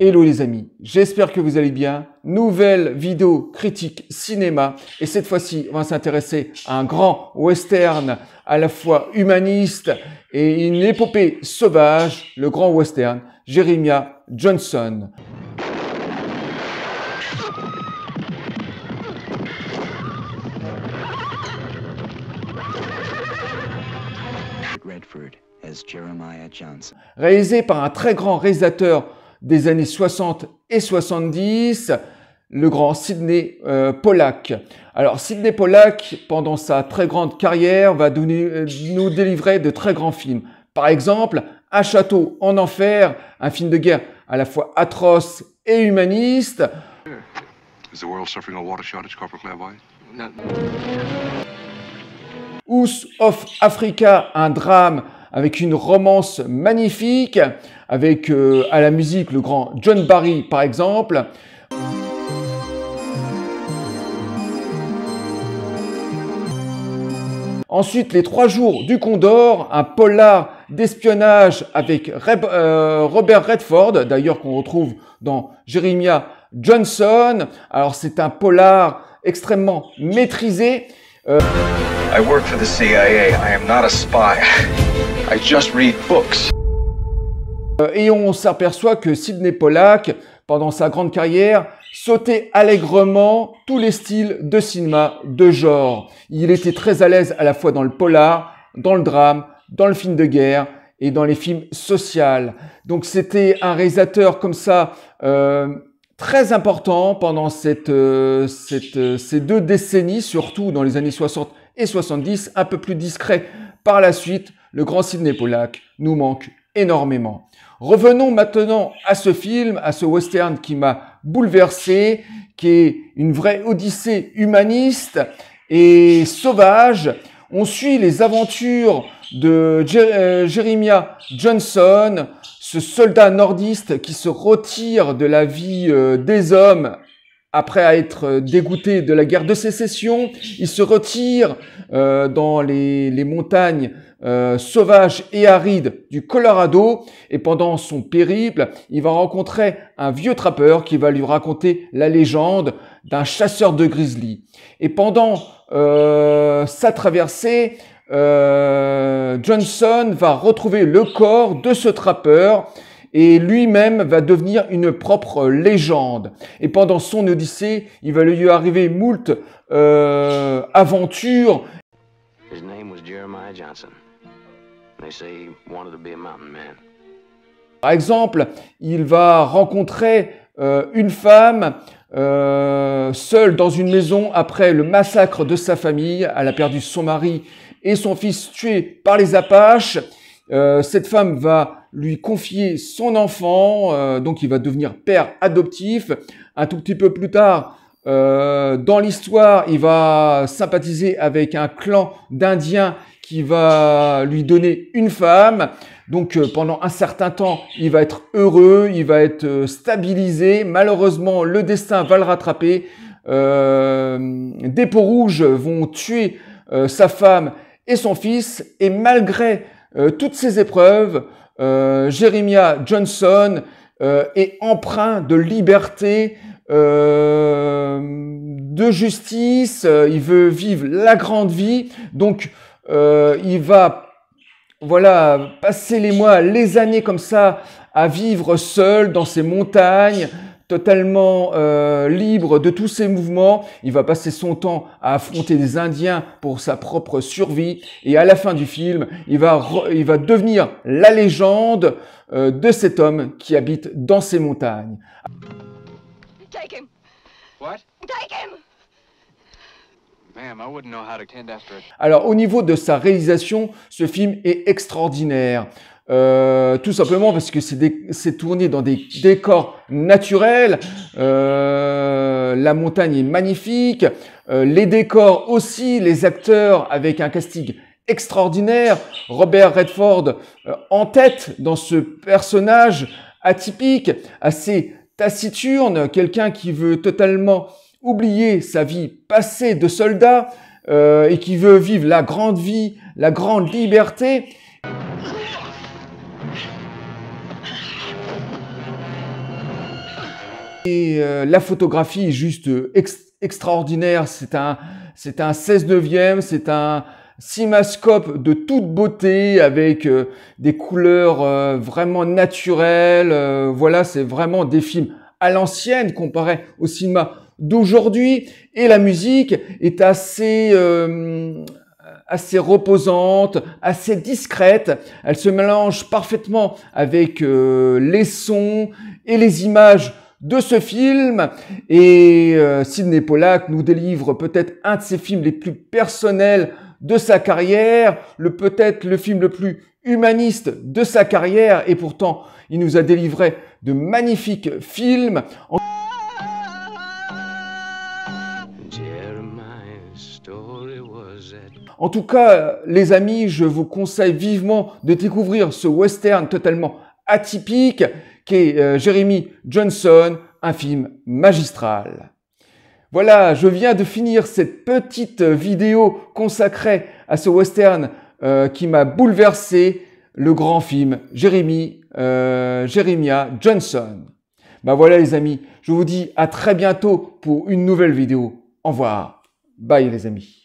Hello les amis, j'espère que vous allez bien. Nouvelle vidéo critique cinéma et cette fois-ci on va s'intéresser à un grand western à la fois humaniste et une épopée sauvage, le grand western Jeremiah Johnson. Réalisé par un très grand réalisateur des années 60 et 70, le grand Sidney euh, Pollack. Alors Sidney Pollack, pendant sa très grande carrière, va donner, euh, nous délivrer de très grands films. Par exemple, Un château en enfer, un film de guerre à la fois atroce et humaniste. Is of Africa, un drame avec une romance magnifique, avec euh, à la musique le grand John Barry par exemple. Ensuite, les trois jours du Condor, un polar d'espionnage avec euh, Robert Redford, d'ailleurs qu'on retrouve dans Jeremiah Johnson. Alors c'est un polar extrêmement maîtrisé. Euh, CIA. spy. Euh, et on s'aperçoit que Sidney Pollack, pendant sa grande carrière, sautait allègrement tous les styles de cinéma de genre. Il était très à l'aise à la fois dans le polar, dans le drame, dans le film de guerre et dans les films sociaux. Donc c'était un réalisateur comme ça euh, très important pendant euh, ces deux décennies, surtout dans les années 60 et 70, un peu plus discret. Par la suite, le grand Sidney Pollack nous manque énormément. Revenons maintenant à ce film, à ce western qui m'a bouleversé, qui est une vraie odyssée humaniste et sauvage. On suit les aventures de euh, Jeremiah Johnson, ce soldat nordiste qui se retire de la vie euh, des hommes après être euh, dégoûté de la guerre de sécession, il se retire euh, dans les, montagnes euh, sauvages et arides du Colorado. Et pendant son périple, il va rencontrer un vieux trappeur qui va lui raconter la légende d'un chasseur de grizzly. Et pendant sa traversée, Johnson va retrouver le corps de ce trappeur et lui-même va devenir une propre légende. Et pendant son Odyssée, il va lui arriver moult aventures. Par exemple, il va rencontrer euh, une femme euh, seule dans une maison après le massacre de sa famille. Elle a perdu son mari et son fils tués par les Apaches. Euh, cette femme va lui confier son enfant, euh, donc il va devenir père adoptif. Un tout petit peu plus tard, euh, dans l'histoire, il va sympathiser avec un clan d'Indiens qui va lui donner une femme. Donc pendant un certain temps, il va être heureux, il va être stabilisé. Malheureusement, le destin va le rattraper. des peaux rouges vont tuer sa femme et son fils. Et malgré euh, toutes ces épreuves, euh, Jeremiah Johnson euh, est emprunt de liberté, euh, de justice, il veut vivre la grande vie, donc il va voilà passer les mois, les années comme ça à vivre seul dans ces montagnes, totalement euh, libre de tous ses mouvements. Il va passer son temps à affronter des Indiens pour sa propre survie. Et à la fin du film, il va, il va devenir la légende euh, de cet homme qui habite dans ces montagnes. Take him. What? Take him. Alors au niveau de sa réalisation, ce film est extraordinaire. Euh, tout simplement parce que c'est tourné dans des décors naturels. Euh, la montagne est magnifique. Euh, les décors aussi, les acteurs avec un casting extraordinaire. Robert Redford euh, en tête dans ce personnage atypique, assez taciturne, quelqu'un qui veut totalement oublier sa vie passée de soldat euh, et qui veut vivre la grande vie, la grande liberté. Et euh, la photographie est juste euh, extraordinaire. C'est un, c'est un 16 neuvième, c'est un cinémascope de toute beauté avec des couleurs vraiment naturelles. voilà, c'est vraiment des films à l'ancienne comparé au cinéma d'aujourd'hui. Et la musique est assez, euh, assez reposante, assez discrète. Elle se mélange parfaitement avec euh, les sons et les images de ce film. Et euh, Sidney Pollack nous délivre peut-être un de ses films les plus personnels de sa carrière, le peut-être le film le plus humaniste de sa carrière, et pourtant il nous a délivré de magnifiques films. En... En tout cas, les amis, je vous conseille vivement de découvrir ce western totalement atypique qui est euh, Jeremy Johnson, un film magistral. Voilà, je viens de finir cette petite vidéo consacrée à ce western euh, qui m'a bouleversé, le grand film Jeremy euh, Johnson. Ben voilà les amis, je vous dis à très bientôt pour une nouvelle vidéo. Au revoir. Bye les amis.